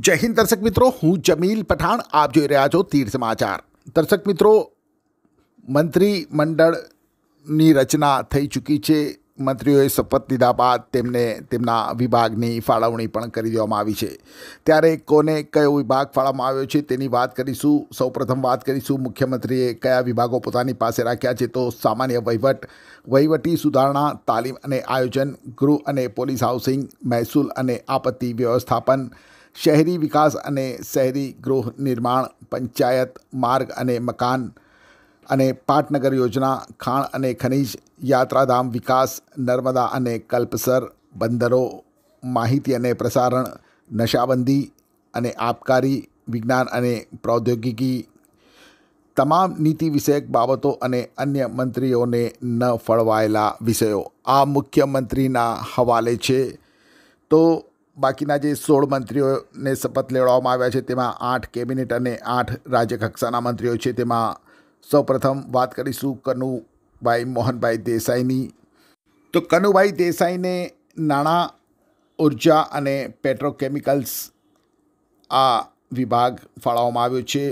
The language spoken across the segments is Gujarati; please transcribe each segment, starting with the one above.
જય હિન્દ દર્શક મિત્રો હું જમીલ પઠાણ આપ જોઈ રહ્યા છો તીર સમાચાર દર્શક મિત્રો મંત્રીમંડળની રચના થઈ ચૂકી છે મંત્રીઓએ શપથ લીધા બાદ તેમને તેમના વિભાગની ફાળવણી પણ કરી દેવામાં આવી છે ત્યારે કોને કયો વિભાગ ફાળવવામાં આવ્યો છે તેની વાત કરીશું સૌપ્રથમ વાત કરીશું મુખ્યમંત્રીએ કયા વિભાગો પોતાની પાસે રાખ્યા છે તો સામાન્ય વહીવટ વહીવટી સુધારણા તાલીમ અને આયોજન ગૃહ અને પોલીસ હાઉસિંગ મહેસૂલ અને આપત્તિ વ્યવસ્થાપન શહેરી વિકાસ અને શહેરી ગૃહ નિર્માણ પંચાયત માર્ગ અને મકાન અને પાટનગર યોજના ખાણ અને ખનિજ યાત્રાધામ વિકાસ નર્મદા અને કલ્પસર બંદરો માહિતી અને પ્રસારણ નશાબંધી અને આબકારી વિજ્ઞાન અને પ્રૌદ્યોગિકી તમામ નીતિ વિષયક બાબતો અને અન્ય મંત્રીઓને ન ફળવાયેલા વિષયો આ મુખ્યમંત્રીના હવાલે છે તો બાકીના જે સોળ મંત્રીઓને શપથ લેવડાવવામાં આવ્યા છે તેમાં આઠ કેબિનેટ અને આઠ રાજ્ય કક્ષાના મંત્રીઓ છે તેમાં સૌપ્રથમ વાત કરીશું કનુભાઈ મોહનભાઈ દેસાઈની તો કનુભાઈ દેસાઈને નાણાં ઉર્જા અને પેટ્રોકેમિકલ્સ આ વિભાગ ફાળવવામાં આવ્યો છે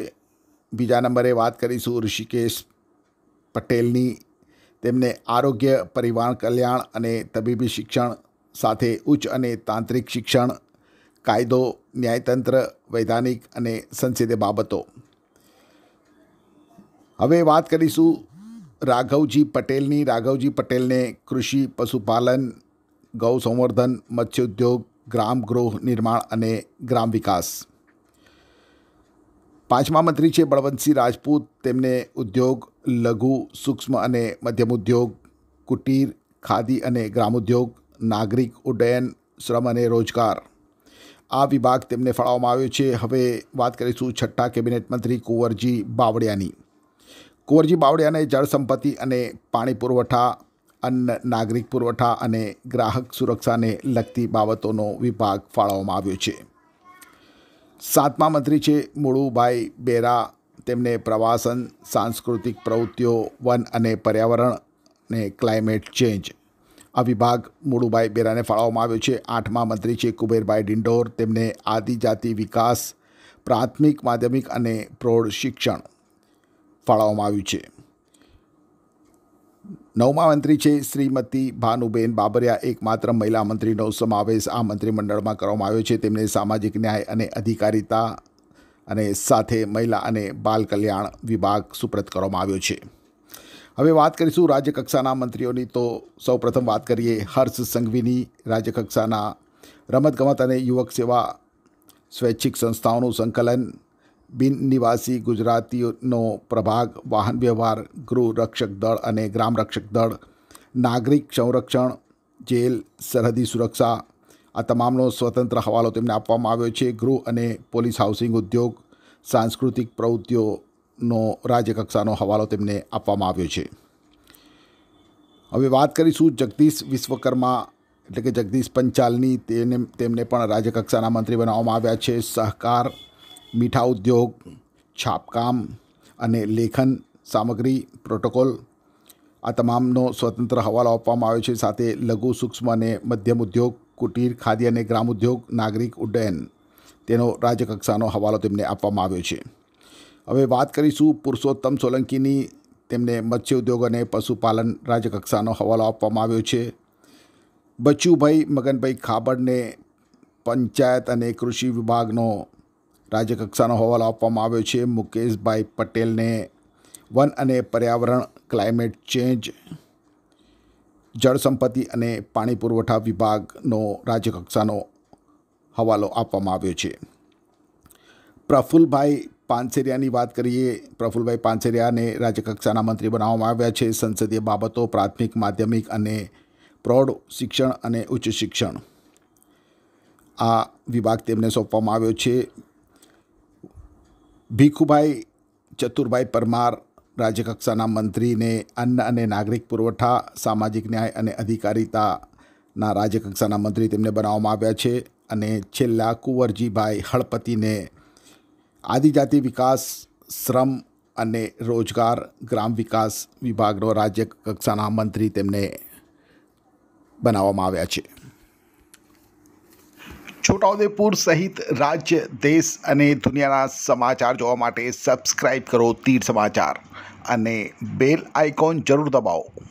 બીજા નંબરે વાત કરીશું ઋષિકેશ પટેલની તેમને આરોગ્ય પરિવાર કલ્યાણ અને તબીબી શિક્ષણ સાથે ઉચ્ચ અને તાંત્રિક શિક્ષણ કાયદો ન્યાયતંત્ર વૈધાનિક અને સંસદીય બાબતો હવે વાત કરીશું રાઘવજી પટેલની રાઘવજી પટેલને કૃષિ પશુપાલન ગૌ સંવર્ધન મત્સ્ય ઉદ્યોગ ગ્રામ ગૃહ નિર્માણ અને ગ્રામ વિકાસ પાંચમા મંત્રી છે બળવંતસિંહ રાજપૂત તેમને ઉદ્યોગ લઘુ સૂક્ષ્મ અને મધ્યમ ઉદ્યોગ કુટીર ખાદી અને ગ્રામ ઉદ્યોગ નાગરિક ઉડ્ડયન શ્રમ અને રોજગાર આ વિભાગ તેમને ફાળવવામાં આવ્યો છે હવે વાત કરીશું છઠ્ઠા કેબિનેટ મંત્રી કુંવરજી બાવળિયાની કુંવરજી બાવળિયાને જળસંપત્તિ અને પાણી પુરવઠા અન્ન નાગરિક પુરવઠા અને ગ્રાહક સુરક્ષાને લગતી બાબતોનો વિભાગ ફાળવવામાં આવ્યો છે સાતમા મંત્રી છે મુળુભાઈ બેરા તેમને પ્રવાસન સાંસ્કૃતિક પ્રવૃત્તિઓ વન અને પર્યાવરણ ને ક્લાઇમેટ ચેન્જ આ વિભાગ મોડુભાઈ બેરાને ફાળવવામાં આવ્યો છે આઠમા મંત્રી છે કુબેરભાઈ ડિંડોર તેમને આદિજાતિ વિકાસ પ્રાથમિક માધ્યમિક અને પ્રૌઢ શિક્ષણ ફાળવવામાં આવ્યું છે નવમા મંત્રી છે શ્રીમતી ભાનુબેન બાબરિયા એકમાત્ર મહિલા મંત્રીનો સમાવેશ આ મંત્રીમંડળમાં કરવામાં આવ્યો છે તેમને સામાજિક ન્યાય અને અધિકારિતા અને સાથે મહિલા અને બાલ કલ્યાણ વિભાગ સુપ્રત કરવામાં આવ્યો છે હવે વાત કરીશું રાજ્યકક્ષાના મંત્રીઓની તો સૌપ્રથમ વાત કરીએ હર્ષ સંઘવીની રાજ્યકક્ષાના રમતગમત અને યુવક સેવા સ્વૈચ્છિક સંસ્થાઓનું સંકલન બિન નિવાસી ગુજરાતીઓનો પ્રભાગ વાહન વ્યવહાર ગૃહ રક્ષક દળ અને ગ્રામ રક્ષક દળ નાગરિક સંરક્ષણ જેલ સરહદી સુરક્ષા આ તમામનો સ્વતંત્ર હવાલો તેમને આપવામાં આવ્યો છે ગૃહ અને પોલીસ હાઉસિંગ ઉદ્યોગ સાંસ્કૃતિક પ્રવૃત્તિઓ નો રાજ્યકક્ષાનો હવાલો તેમને આપવામાં આવ્યો છે હવે વાત કરીશું જગદીશ વિશ્વકર્મા એટલે કે જગદીશ પંચાલની તેને તેમને પણ રાજ્યકક્ષાના મંત્રી બનાવવામાં આવ્યા છે સહકાર મીઠા ઉદ્યોગ છાપકામ અને લેખન સામગ્રી પ્રોટોકોલ આ તમામનો સ્વતંત્ર હવાલો આપવામાં આવ્યો છે સાથે લઘુ સૂક્ષ્મ અને મધ્યમ ઉદ્યોગ કુટીર ખાદ્ય અને ગ્રામ ઉદ્યોગ નાગરિક ઉડ્ડયન તેનો રાજ્યકક્ષાનો હવાલો તેમને આપવામાં આવ્યો છે હવે વાત કરીશું પુરુષોત્તમ સોલંકીની તેમને મત્સ્ય ઉદ્યોગ અને પશુપાલન રાજ્યકક્ષાનો હવાલો આપવામાં આવ્યો છે બચુભાઈ મગનભાઈ ખાબડને પંચાયત અને કૃષિ વિભાગનો રાજ્યકક્ષાનો હવાલો આપવામાં આવ્યો છે મુકેશભાઈ પટેલને વન અને પર્યાવરણ ક્લાઇમેટ ચેન્જ જળસંપત્તિ અને પાણી પુરવઠા વિભાગનો રાજ્યકક્ષાનો હવાલો આપવામાં આવ્યો છે પ્રફુલ્લભાઈ પાનસેરિયાની વાત કરીએ પ્રફુલભાઈ પાનસેરિયાને રાજ્યકક્ષાના મંત્રી બનાવવામાં આવ્યા છે સંસદીય બાબતો પ્રાથમિક માધ્યમિક અને પ્રૌઢ શિક્ષણ અને ઉચ્ચ શિક્ષણ આ વિભાગ તેમને સોંપવામાં આવ્યો છે ભીખુભાઈ ચતુરભાઈ પરમાર રાજ્યકક્ષાના મંત્રીને અન્ન અને નાગરિક પુરવઠા સામાજિક ન્યાય અને અધિકારિતાના રાજ્યકક્ષાના મંત્રી તેમને બનાવવામાં આવ્યા છે અને છેલ્લા કુંવરજીભાઈ હળપતિને આદિજાતિ વિકાસ શ્રમ અને રોજગાર ગ્રામ વિકાસ વિભાગનો રાજ્ય કક્ષાના મંત્રી તેમને બનાવવામાં આવ્યા છે છોટાઉદેપુર સહિત રાજ્ય દેશ અને દુનિયાના સમાચાર જોવા માટે સબસ્ક્રાઈબ કરો તીર સમાચાર અને બેલ આઇકોન જરૂર દબાવો